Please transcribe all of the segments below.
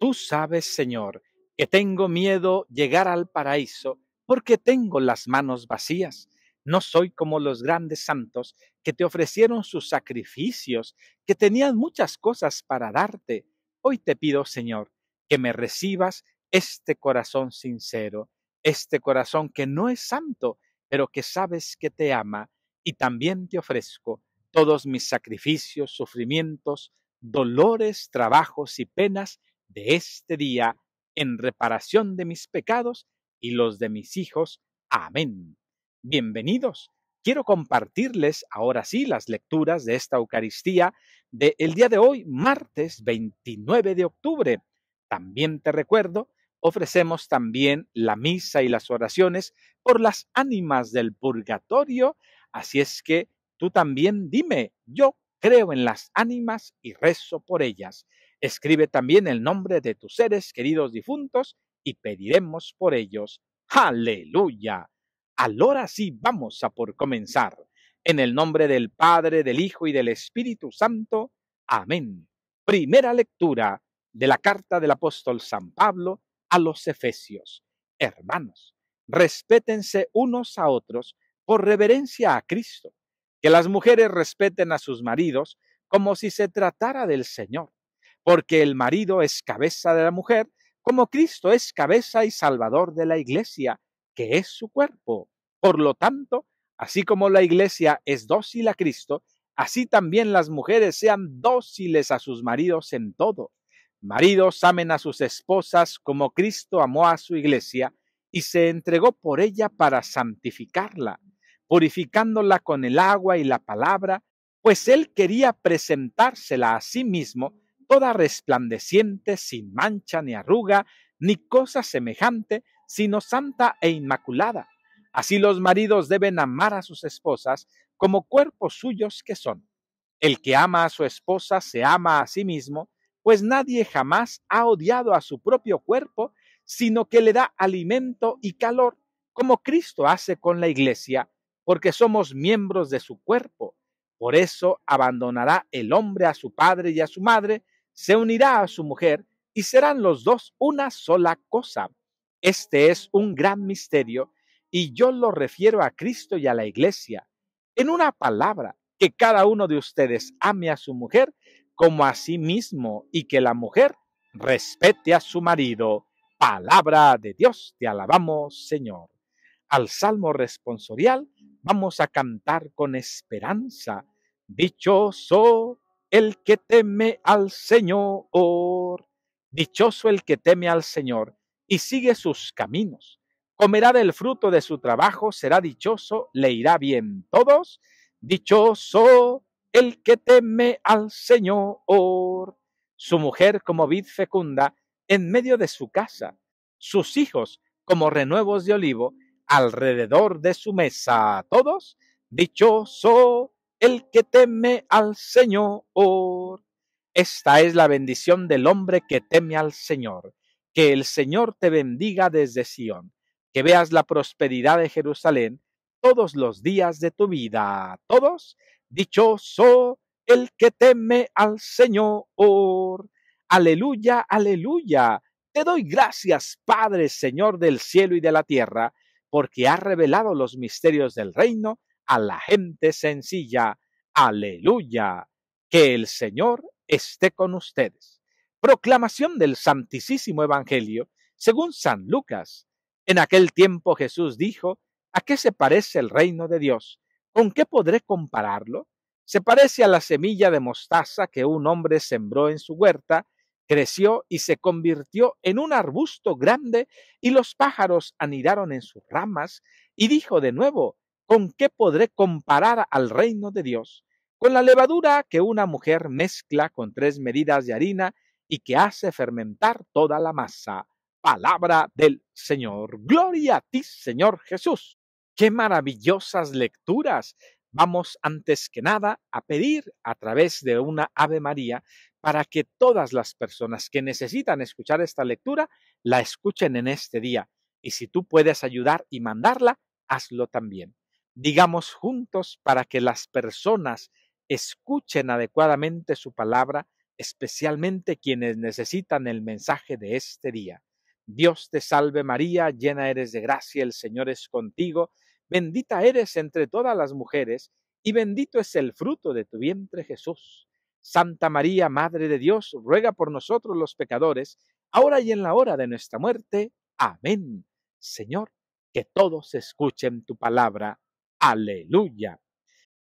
Tú sabes, Señor, que tengo miedo llegar al paraíso porque tengo las manos vacías. No soy como los grandes santos que te ofrecieron sus sacrificios, que tenían muchas cosas para darte. Hoy te pido, Señor, que me recibas este corazón sincero, este corazón que no es santo, pero que sabes que te ama, y también te ofrezco todos mis sacrificios, sufrimientos, dolores, trabajos y penas de este día en reparación de mis pecados y los de mis hijos. Amén. Bienvenidos. Quiero compartirles ahora sí las lecturas de esta Eucaristía del día de hoy, martes 29 de octubre. También te recuerdo, ofrecemos también la misa y las oraciones por las ánimas del purgatorio, así es que tú también dime, yo creo en las ánimas y rezo por ellas. Escribe también el nombre de tus seres queridos difuntos y pediremos por ellos. Aleluya. Ahora sí vamos a por comenzar. En el nombre del Padre, del Hijo y del Espíritu Santo. Amén. Primera lectura de la carta del apóstol San Pablo a los Efesios. Hermanos, respétense unos a otros por reverencia a Cristo. Que las mujeres respeten a sus maridos como si se tratara del Señor porque el marido es cabeza de la mujer, como Cristo es cabeza y salvador de la iglesia, que es su cuerpo. Por lo tanto, así como la iglesia es dócil a Cristo, así también las mujeres sean dóciles a sus maridos en todo. Maridos amen a sus esposas como Cristo amó a su iglesia y se entregó por ella para santificarla, purificándola con el agua y la palabra, pues él quería presentársela a sí mismo toda resplandeciente, sin mancha ni arruga, ni cosa semejante, sino santa e inmaculada. Así los maridos deben amar a sus esposas como cuerpos suyos que son. El que ama a su esposa se ama a sí mismo, pues nadie jamás ha odiado a su propio cuerpo, sino que le da alimento y calor, como Cristo hace con la iglesia, porque somos miembros de su cuerpo. Por eso abandonará el hombre a su padre y a su madre, se unirá a su mujer y serán los dos una sola cosa. Este es un gran misterio y yo lo refiero a Cristo y a la iglesia. En una palabra, que cada uno de ustedes ame a su mujer como a sí mismo y que la mujer respete a su marido. Palabra de Dios, te alabamos Señor. Al salmo responsorial vamos a cantar con esperanza. Dichoso el que teme al Señor. Dichoso el que teme al Señor y sigue sus caminos. Comerá del fruto de su trabajo, será dichoso, le irá bien. Todos, dichoso el que teme al Señor. Su mujer como vid fecunda en medio de su casa, sus hijos como renuevos de olivo alrededor de su mesa. Todos, dichoso el que teme al Señor. Esta es la bendición del hombre que teme al Señor. Que el Señor te bendiga desde Sión, que veas la prosperidad de Jerusalén todos los días de tu vida. Todos, dichoso el que teme al Señor. Aleluya, aleluya. Te doy gracias, Padre, Señor del cielo y de la tierra, porque has revelado los misterios del reino a la gente sencilla. Aleluya. Que el Señor esté con ustedes. Proclamación del Santísimo Evangelio según San Lucas. En aquel tiempo Jesús dijo, ¿a qué se parece el reino de Dios? ¿Con qué podré compararlo? Se parece a la semilla de mostaza que un hombre sembró en su huerta, creció y se convirtió en un arbusto grande y los pájaros anidaron en sus ramas y dijo de nuevo, ¿Con qué podré comparar al reino de Dios? Con la levadura que una mujer mezcla con tres medidas de harina y que hace fermentar toda la masa. Palabra del Señor. Gloria a ti, Señor Jesús. Qué maravillosas lecturas. Vamos antes que nada a pedir a través de una Ave María para que todas las personas que necesitan escuchar esta lectura la escuchen en este día. Y si tú puedes ayudar y mandarla, hazlo también digamos juntos para que las personas escuchen adecuadamente su palabra, especialmente quienes necesitan el mensaje de este día. Dios te salve María, llena eres de gracia, el Señor es contigo, bendita eres entre todas las mujeres, y bendito es el fruto de tu vientre Jesús. Santa María, Madre de Dios, ruega por nosotros los pecadores, ahora y en la hora de nuestra muerte. Amén. Señor, que todos escuchen tu palabra. Aleluya.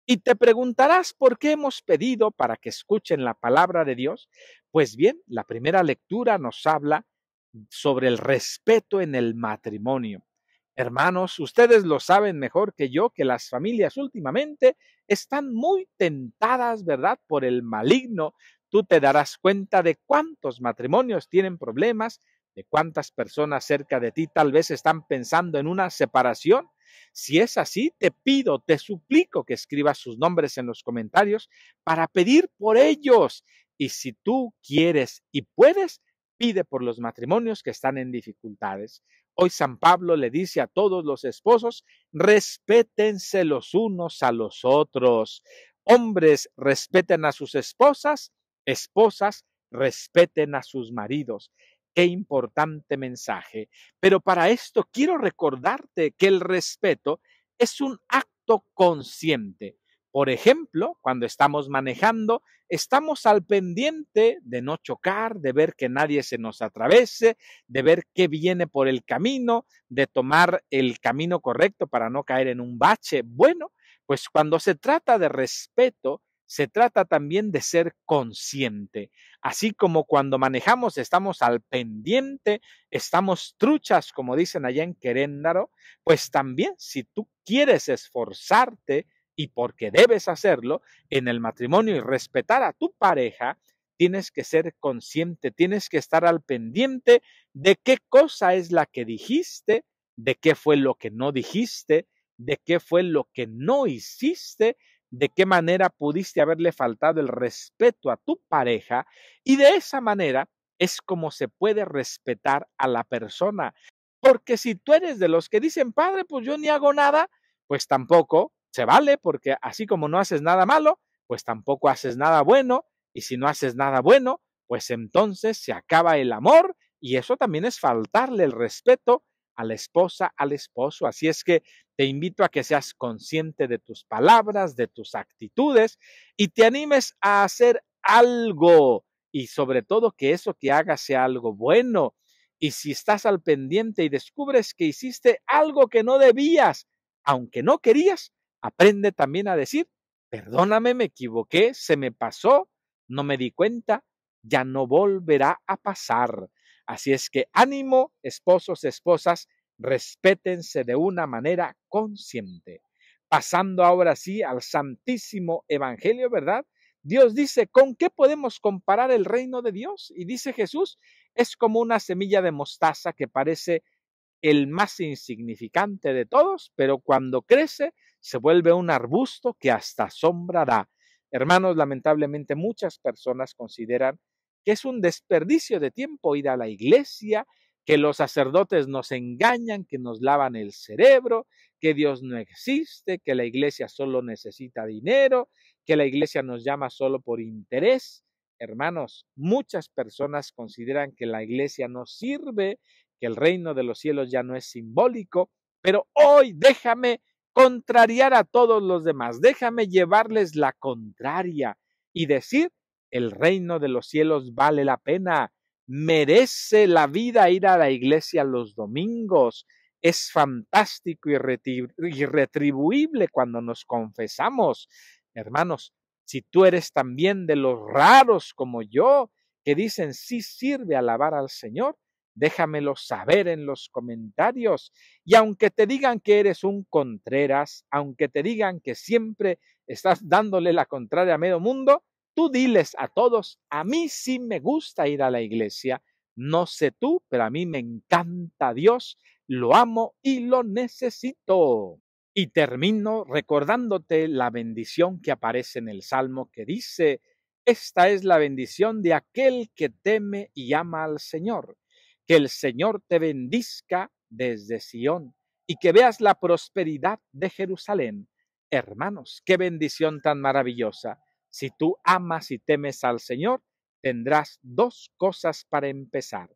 Y te preguntarás por qué hemos pedido para que escuchen la palabra de Dios. Pues bien, la primera lectura nos habla sobre el respeto en el matrimonio. Hermanos, ustedes lo saben mejor que yo que las familias últimamente están muy tentadas, ¿verdad?, por el maligno. Tú te darás cuenta de cuántos matrimonios tienen problemas, de cuántas personas cerca de ti tal vez están pensando en una separación si es así, te pido, te suplico que escribas sus nombres en los comentarios para pedir por ellos. Y si tú quieres y puedes, pide por los matrimonios que están en dificultades. Hoy San Pablo le dice a todos los esposos, respétense los unos a los otros. Hombres respeten a sus esposas, esposas respeten a sus maridos. ¡Qué importante mensaje. Pero para esto quiero recordarte que el respeto es un acto consciente. Por ejemplo, cuando estamos manejando, estamos al pendiente de no chocar, de ver que nadie se nos atravese, de ver qué viene por el camino, de tomar el camino correcto para no caer en un bache. Bueno, pues cuando se trata de respeto, se trata también de ser consciente. Así como cuando manejamos estamos al pendiente, estamos truchas, como dicen allá en Queréndaro, pues también si tú quieres esforzarte y porque debes hacerlo en el matrimonio y respetar a tu pareja, tienes que ser consciente, tienes que estar al pendiente de qué cosa es la que dijiste, de qué fue lo que no dijiste, de qué fue lo que no hiciste de qué manera pudiste haberle faltado el respeto a tu pareja y de esa manera es como se puede respetar a la persona. Porque si tú eres de los que dicen, padre, pues yo ni hago nada, pues tampoco se vale, porque así como no haces nada malo, pues tampoco haces nada bueno, y si no haces nada bueno, pues entonces se acaba el amor y eso también es faltarle el respeto a la esposa, al esposo. Así es que te invito a que seas consciente de tus palabras, de tus actitudes y te animes a hacer algo y sobre todo que eso que hagas sea algo bueno. Y si estás al pendiente y descubres que hiciste algo que no debías, aunque no querías, aprende también a decir, perdóname, me equivoqué, se me pasó, no me di cuenta, ya no volverá a pasar. Así es que ánimo, esposos, esposas, respétense de una manera consciente. Pasando ahora sí al santísimo Evangelio, ¿verdad? Dios dice, ¿con qué podemos comparar el reino de Dios? Y dice Jesús, es como una semilla de mostaza que parece el más insignificante de todos, pero cuando crece se vuelve un arbusto que hasta sombra da. Hermanos, lamentablemente muchas personas consideran que es un desperdicio de tiempo ir a la iglesia, que los sacerdotes nos engañan, que nos lavan el cerebro, que Dios no existe, que la iglesia solo necesita dinero, que la iglesia nos llama solo por interés. Hermanos, muchas personas consideran que la iglesia no sirve, que el reino de los cielos ya no es simbólico, pero hoy déjame contrariar a todos los demás, déjame llevarles la contraria y decir el reino de los cielos vale la pena. Merece la vida ir a la iglesia los domingos. Es fantástico y irretribuible cuando nos confesamos. Hermanos, si tú eres también de los raros como yo, que dicen sí sirve alabar al Señor, déjamelo saber en los comentarios. Y aunque te digan que eres un contreras, aunque te digan que siempre estás dándole la contraria a medio mundo, diles a todos, a mí sí me gusta ir a la iglesia, no sé tú, pero a mí me encanta Dios, lo amo y lo necesito. Y termino recordándote la bendición que aparece en el Salmo que dice, esta es la bendición de aquel que teme y ama al Señor. Que el Señor te bendizca desde Sión y que veas la prosperidad de Jerusalén. Hermanos, qué bendición tan maravillosa. Si tú amas y temes al Señor, tendrás dos cosas para empezar.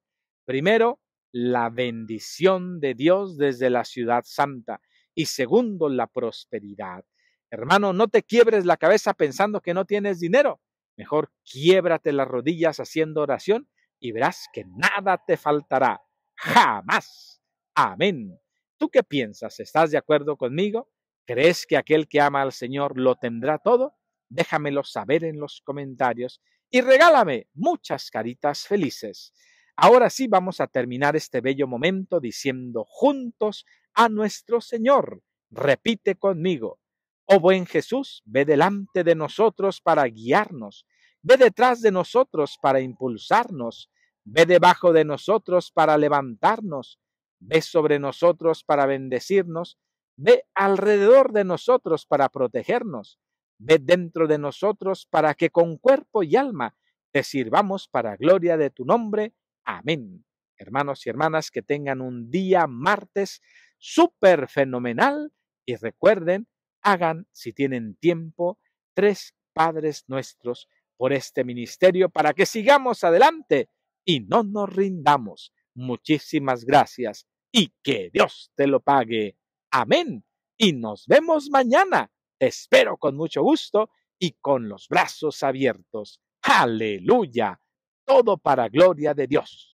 Primero, la bendición de Dios desde la ciudad santa y segundo, la prosperidad. Hermano, no te quiebres la cabeza pensando que no tienes dinero. Mejor quiebrate las rodillas haciendo oración y verás que nada te faltará. Jamás. Amén. ¿Tú qué piensas? ¿Estás de acuerdo conmigo? ¿Crees que aquel que ama al Señor lo tendrá todo? déjamelo saber en los comentarios y regálame muchas caritas felices. Ahora sí vamos a terminar este bello momento diciendo juntos a nuestro Señor, repite conmigo, oh buen Jesús, ve delante de nosotros para guiarnos, ve detrás de nosotros para impulsarnos, ve debajo de nosotros para levantarnos, ve sobre nosotros para bendecirnos, ve alrededor de nosotros para protegernos, Ve dentro de nosotros para que con cuerpo y alma te sirvamos para gloria de tu nombre. Amén. Hermanos y hermanas, que tengan un día martes súper fenomenal y recuerden, hagan, si tienen tiempo, tres padres nuestros por este ministerio para que sigamos adelante y no nos rindamos. Muchísimas gracias y que Dios te lo pague. Amén. Y nos vemos mañana espero con mucho gusto y con los brazos abiertos. Aleluya. Todo para gloria de Dios.